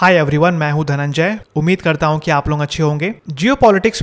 hi everyone मैं हूं धनंजय उम्मीद करता हूं कि आप लोग अच्छे होंगे जियो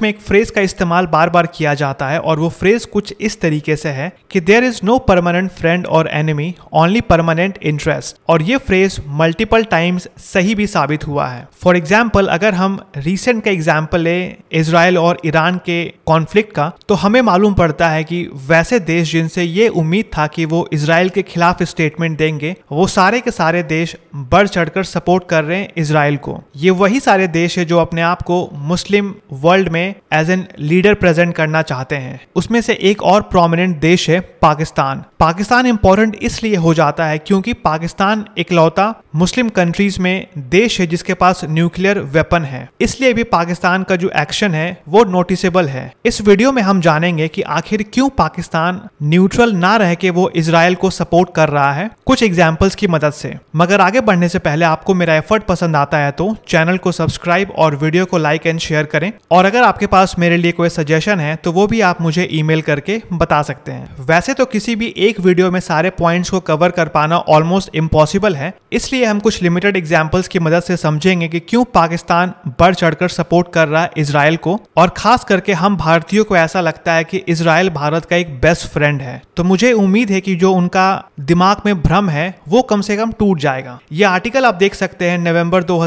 में एक फ्रेज का इस्तेमाल बार बार किया जाता है और वो फ्रेज कुछ इस तरीके से है कि there is no permanent friend और एनिमी ओनली परमानेंट इंटरेस्ट और ये फ्रेज मल्टीपल टाइम्स सही भी साबित हुआ है फॉर एग्जाम्पल अगर हम रिसेंट का एग्जाम्पल लें इसराइल और ईरान के कॉन्फ्लिक्ट का तो हमें मालूम पड़ता है कि वैसे देश जिनसे ये उम्मीद था कि वो इसराइल के खिलाफ स्टेटमेंट देंगे वो सारे के सारे देश बढ़ चढ़कर सपोर्ट कर रहे हैं इसराइल को ये वही सारे देश है जो अपने आप को मुस्लिम वर्ल्ड में एज एन लीडर प्रेजेंट करना चाहते हैं उसमें से एक और प्रोमिनेंट देश है पाकिस्तान पाकिस्तान इंपॉर्टेंट इसलिए हो जाता है क्योंकि पाकिस्तान इकलौता मुस्लिम कंट्रीज में देश है जिसके पास न्यूक्लियर वेपन है इसलिए भी पाकिस्तान का जो एक्शन है वो नोटिसेबल है इस वीडियो में हम जानेंगे कि आखिर क्यों पाकिस्तान न्यूट्रल ना रह के वो इसराइल को सपोर्ट कर रहा है कुछ एग्जाम्पल्स की मदद से मगर आगे बढ़ने से पहले आपको मेरा एफर्ट पसंद आता है तो चैनल को सब्सक्राइब और वीडियो को लाइक एंड शेयर करें और अगर आपके पास मेरे लिए कोई सजेशन है तो वो भी आप मुझे ईमेल करके बता सकते हैं वैसे तो किसी भी एक वीडियो में सारे पॉइंट्स को कवर कर पाना ऑलमोस्ट इम्पॉसिबल है इसलिए हम कुछ लिमिटेड एग्जाम्पल्स की मदद से समझेंगे कि क्यों पाकिस्तान बढ़ चढ़कर सपोर्ट कर रहा है इसराइल को और खास करके हम भारतीयों को ऐसा लगता है कि इसराइल भारत का एक बेस्ट फ्रेंड है तो मुझे उम्मीद है कि जो उनका दिमाग में भ्रम है वो कम से कम टूट जाएगा ये आर्टिकल आप देख सकते हैं नवम्बर दो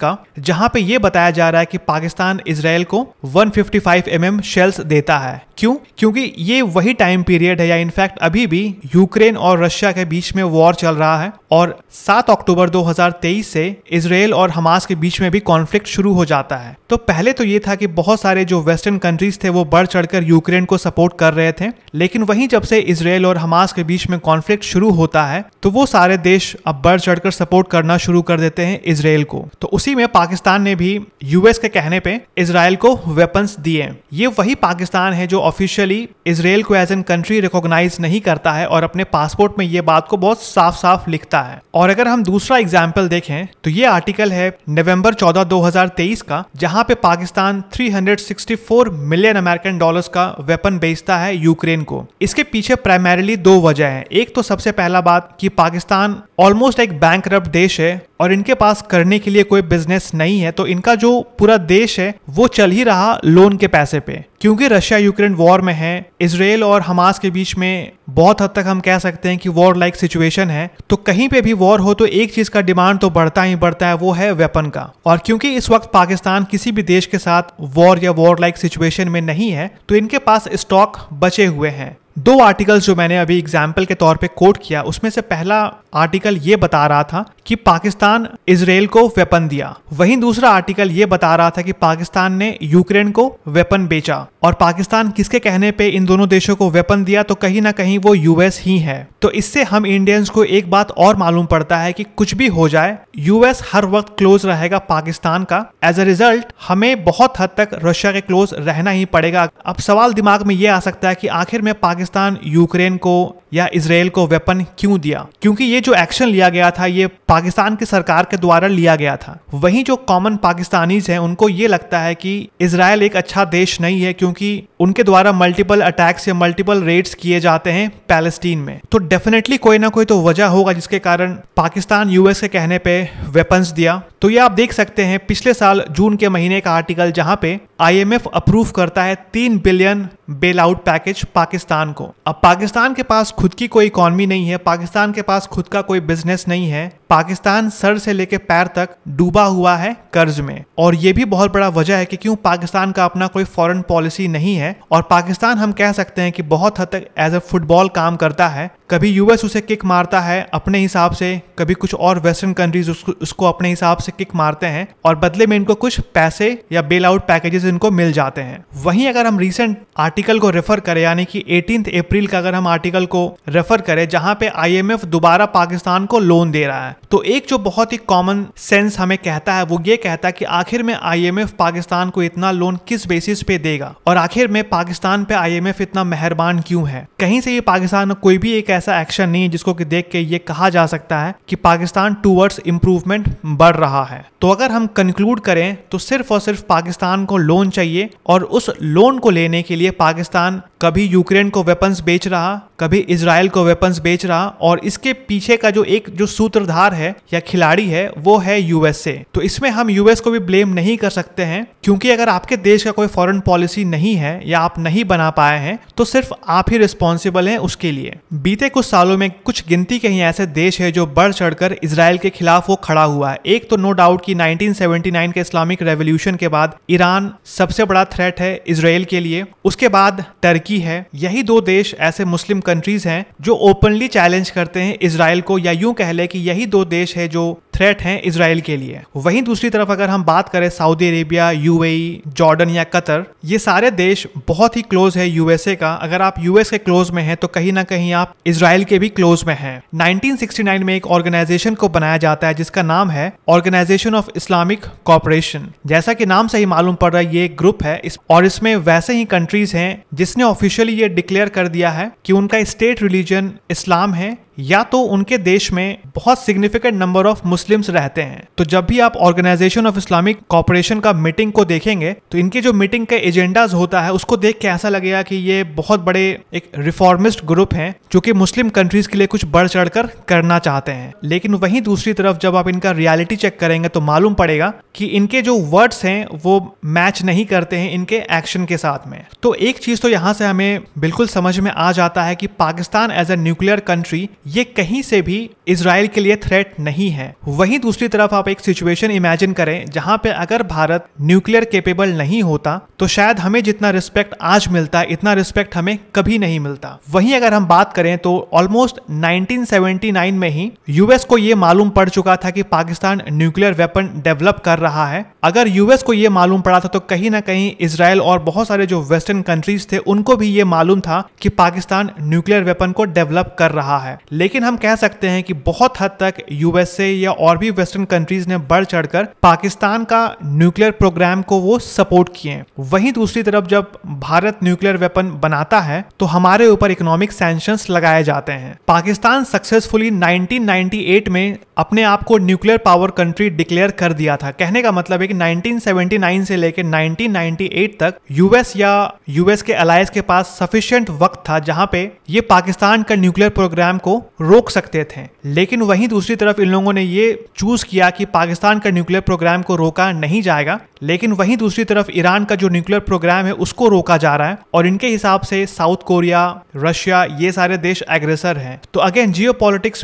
का जहाँ पे ये बताया जा रहा है कि पाकिस्तान इसराइल को 155 फिफ्टी mm शेल्स देता है क्यों क्योंकि ये वही टाइम पीरियड है या इनफैक्ट अभी भी यूक्रेन और रशिया के बीच में वॉर चल रहा है और सात अक्टूबर अक्टूबर 2023 से इसराइल और हमास के बीच में भी कॉन्फ्लिक्ट शुरू हो जाता है तो पहले तो ये था कि बहुत सारे जो वेस्टर्न कंट्रीज थे वो बढ़ चढ़कर यूक्रेन को सपोर्ट कर रहे थे लेकिन वहीं जब से इसराइल और हमास के बीच में कॉन्फ्लिक्ट शुरू होता है तो वो सारे देश अब बढ़ चढ़कर सपोर्ट करना शुरू कर देते हैं इसराइल को तो उसी में पाकिस्तान ने भी यूएस के कहने पर इसराइल को वेपन्स दिए ये वही पाकिस्तान है जो ऑफिशियली इसराइल को एज एन कंट्री रिकॉग्नाइज नहीं करता है और अपने पासपोर्ट में ये बात को बहुत साफ साफ लिखता है और अगर हम दूसरा एग्जाम्पल देखें तो ये आर्टिकल है नवंबर 14 2023 का जहां पे पाकिस्तान 364 मिलियन अमेरिकन डॉलर्स का वेपन बेचता है यूक्रेन को इसके पीछे प्राइमरीली दो वजह है एक तो सबसे पहला बात कि पाकिस्तान ऑलमोस्ट एक बैंक देश है और इनके पास करने के लिए कोई बिजनेस नहीं है तो इनका जो पूरा देश है वो चल ही रहा लोन के पैसे पे क्योंकि रशिया यूक्रेन वॉर में है इसराइल और हमास के बीच में बहुत हद तक हम कह सकते हैं कि वॉर लाइक सिचुएशन है तो कहीं पे भी वॉर हो तो एक चीज का डिमांड तो बढ़ता ही बढ़ता है वो है वेपन का और क्योंकि इस वक्त पाकिस्तान किसी भी देश के साथ वॉर या वॉर लाइक सिचुएशन में नहीं है तो इनके पास स्टॉक बचे हुए हैं दो आर्टिकल्स जो मैंने अभी एग्जाम्पल के तौर पे कोट किया उसमें से पहला आर्टिकल ये बता रहा था कि पाकिस्तान इसराइल को वेपन दिया वहीं दूसरा आर्टिकल ये बता रहा था कि पाकिस्तान ने यूक्रेन को वेपन बेचा और पाकिस्तान किसके कहने पे इन दोनों देशों को वेपन दिया तो कहीं ना कहीं वो यूएस ही है तो इससे हम इंडियंस को एक बात और मालूम पड़ता है कि कुछ भी हो जाए यूएस हर वक्त क्लोज रहेगा पाकिस्तान का एज अ रिजल्ट हमें बहुत हद तक रशिया के क्लोज रहना ही पड़ेगा अब सवाल दिमाग में ये आ सकता है कि आखिर में पाकिस्तान यूक्रेन को या इसराइल को वेपन क्यों दिया क्योंकि ये जो एक्शन लिया गया था ये पाकिस्तान की सरकार के द्वारा लिया गया था वही जो कॉमन पाकिस्तानीज हैं उनको ये लगता है कि इसराइल एक अच्छा देश नहीं है क्योंकि क्योंकि उनके द्वारा मल्टीपल अटैक्स या मल्टीपल रेड्स किए जाते हैं पैलेस्टीन में तो डेफिनेटली कोई ना कोई तो वजह होगा जिसके कारण पाकिस्तान यूएस के कहने पे वेपन्स दिया तो ये आप देख सकते हैं पिछले साल जून के महीने का आर्टिकल जहां पे आईएमएफ अप्रूव करता है तीन billion bail out package Pakistan को अब पाकिस्तान के पास खुद की कोई इकॉनमी नहीं है पाकिस्तान के पास खुद का कोई बिजनेस नहीं है पाकिस्तान सर से लेकर पैर तक डूबा हुआ है कर्ज में और ये भी बहुत बड़ा वजह है कि क्यों पाकिस्तान का अपना कोई फॉरेन पॉलिसी नहीं है और पाकिस्तान हम कह सकते हैं कि बहुत हद तक एज ए फुटबॉल काम करता है कभी यूएस उसे किक मारता है अपने हिसाब से कभी कुछ और वेस्टर्न कंट्रीज उसको, उसको अपने हिसाब से किक मारते हैं और बदले में इनको कुछ पैसे या बेल आउट पैकेजेस इनको मिल जाते हैं वहीं अगर हम रिसेंट आर्टिकल आर्टिकल को रेफर करें यानी कि एटीन अप्रैल का अगर हम आर्टिकल को रेफर करें जहां पे आईएमएफ दोबारा पाकिस्तान को लोन दे रहा है तो एक जो बहुत ही कॉमन सेंस हमें कहता है वो ये कहता है कि आखिर में आईएमएफ पाकिस्तान को इतना लोन किस बेसिस पे देगा और आखिर में पाकिस्तान पे आईएमएफ इतना मेहरबान क्यों है कहीं से ये पाकिस्तान का कोई भी एक ऐसा एक्शन नहीं है जिसको कि देख के ये कहा जा सकता है कि पाकिस्तान टूवर्ड्स इंप्रूवमेंट बढ़ रहा है तो अगर हम कंक्लूड करें तो सिर्फ और सिर्फ पाकिस्तान को लोन चाहिए और उस लोन को लेने के लिए पाकिस्तान पाकिस्तान कभी यूक्रेन को वेपन्स बेच रहा कभी इसराइल को वेपन्स बेच रहा और इसके पीछे का जो एक जो सूत्रधार है या खिलाड़ी है वो है यूएसए तो इसमें हम यूएस को भी ब्लेम नहीं कर सकते हैं क्योंकि अगर आपके देश का कोई फॉरेन पॉलिसी नहीं है या आप नहीं बना पाए हैं तो सिर्फ आप ही रिस्पॉन्सिबल हैं उसके लिए बीते कुछ सालों में कुछ गिनती के ही ऐसे देश है जो बढ़ चढ़कर इसराइल के खिलाफ वो खड़ा हुआ है एक तो नो डाउट की नाइनटीन के इस्लामिक रेवोल्यूशन के बाद ईरान सबसे बड़ा थ्रेट है इसराइल के लिए उसके बाद टर्की है यही दो देश ऐसे मुस्लिम कंट्रीज हैं जो ओपनली चैलेंज करते हैं इसराइल को या यूं कह लें कि यही दो देश है जो थ्रेट हैं इसराइल के लिए वहीं दूसरी तरफ अगर हम बात करें सऊदी अरेबिया यूएई जॉर्डन या कतर ये सारे देश बहुत ही क्लोज है यूएसए का अगर आप यूएस के क्लोज में हैं तो कहीं ना कहीं आप इसराइल के भी क्लोज में हैं 1969 में एक ऑर्गेनाइजेशन को बनाया जाता है जिसका नाम है ऑर्गेनाइजेशन ऑफ इस्लामिक कॉपरेशन जैसा कि नाम से ही मालूम पड़ रहा है ये ग्रुप है और इसमें वैसे ही कंट्रीज हैं जिसने ऑफिशियली ये डिक्लेयर कर दिया है कि उनका स्टेट रिलीजन इस्लाम है या तो उनके देश में बहुत सिग्निफिकेंट नंबर ऑफ मुस्लिम्स रहते हैं तो जब भी आप ऑर्गेनाइजेशन ऑफ इस्लामिक कॉपरेशन का मीटिंग को देखेंगे तो इनके जो मीटिंग का एजेंडाज होता है उसको देख के ऐसा लगेगा कि ये बहुत बड़े एक रिफॉर्मिस्ट ग्रुप हैं जो कि मुस्लिम कंट्रीज के लिए कुछ बढ़ चढ़ कर करना चाहते हैं लेकिन वहीं दूसरी तरफ जब आप इनका रियालिटी चेक करेंगे तो मालूम पड़ेगा कि इनके जो वर्ड्स हैं वो मैच नहीं करते हैं इनके एक्शन के साथ में तो एक चीज तो यहाँ से हमें बिल्कुल समझ में आ जाता है कि Pakistan as a nuclear country ये कहीं से भी इसराइल के लिए थ्रेट नहीं है वहीं दूसरी तरफ आप एक सिचुएशन इमेजिन करें जहां पे अगर भारत न्यूक्लियर केपेबल नहीं होता तो शायद हमें जितना रिस्पेक्ट आज मिलता इतना रिस्पेक्ट हमें कभी नहीं मिलता वहीं अगर हम बात करें तो ऑलमोस्ट 1979 में ही यूएस को यह मालूम पड़ चुका था कि पाकिस्तान न्यूक्लियर वेपन डेवलप कर रहा है अगर यूएस को यह मालूम पड़ा था तो कहीं ना कहीं इसराइल और बहुत सारे जो वेस्टर्न कंट्रीज थे उनको भी ये मालूम था कि पाकिस्तान न्यूक्लियर वेपन को डेवलप कर रहा है लेकिन हम कह सकते हैं कि बहुत हद तक यूएसए या और भी वेस्टर्न कंट्रीज ने बढ़ चढ़कर पाकिस्तान का न्यूक्लियर प्रोग्राम को वो सपोर्ट किए हैं वहीं दूसरी तरफ जब भारत न्यूक्लियर वेपन बनाता है तो हमारे ऊपर इकोनॉमिक सेंशन लगाए जाते हैं पाकिस्तान सक्सेसफुली 1998 में अपने आप को न्यूक्लियर पावर कंट्री डिक्लेयर कर दिया था कहने का मतलब है कि 1979 से लेकर 1998 तक यूएस या यूएस के अलायस के पास सफिशियंट वक्त था जहां पे ये पाकिस्तान का न्यूक्लियर प्रोग्राम को रोक सकते थे लेकिन वहीं दूसरी तरफ इन लोगों ने ये चूज किया कि पाकिस्तान का न्यूक्लियर प्रोग्राम को रोका नहीं जाएगा लेकिन वहीं दूसरी तरफ ईरान का जो न्यूक्लियर प्रोग्राम है उसको रोका जा रहा है और इनके हिसाब से साउथ कोरिया रशिया ये सारे देश एग्रेसर हैं तो अगेन जियो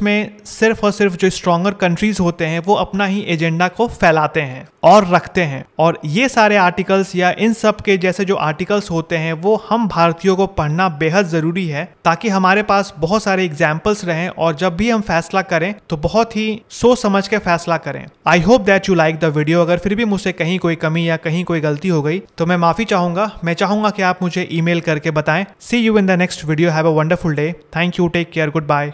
में सिर्फ और सिर्फ जो स्ट्रॉगर कंट्रीज होते हैं वो अपना ही एजेंडा को फैलाते हैं और रखते हैं और ये सारे आर्टिकल्स या इन सब के जैसे जो आर्टिकल्स होते हैं वो हम भारतीयों को पढ़ना बेहद ज़रूरी है ताकि हमारे पास बहुत सारे एग्जाम्पल्स रहें और जब भी हम फैसला करें तो बहुत ही सोच समझ के फैसला करें I hope that you like the video अगर फिर भी मुझसे कहीं कोई कमी या कहीं कोई गलती हो गई तो मैं माफी चाहूंगा मैं चाहूंगा कि आप मुझे ईमेल करके बताएं see you in the next video have a wonderful day thank you take care good bye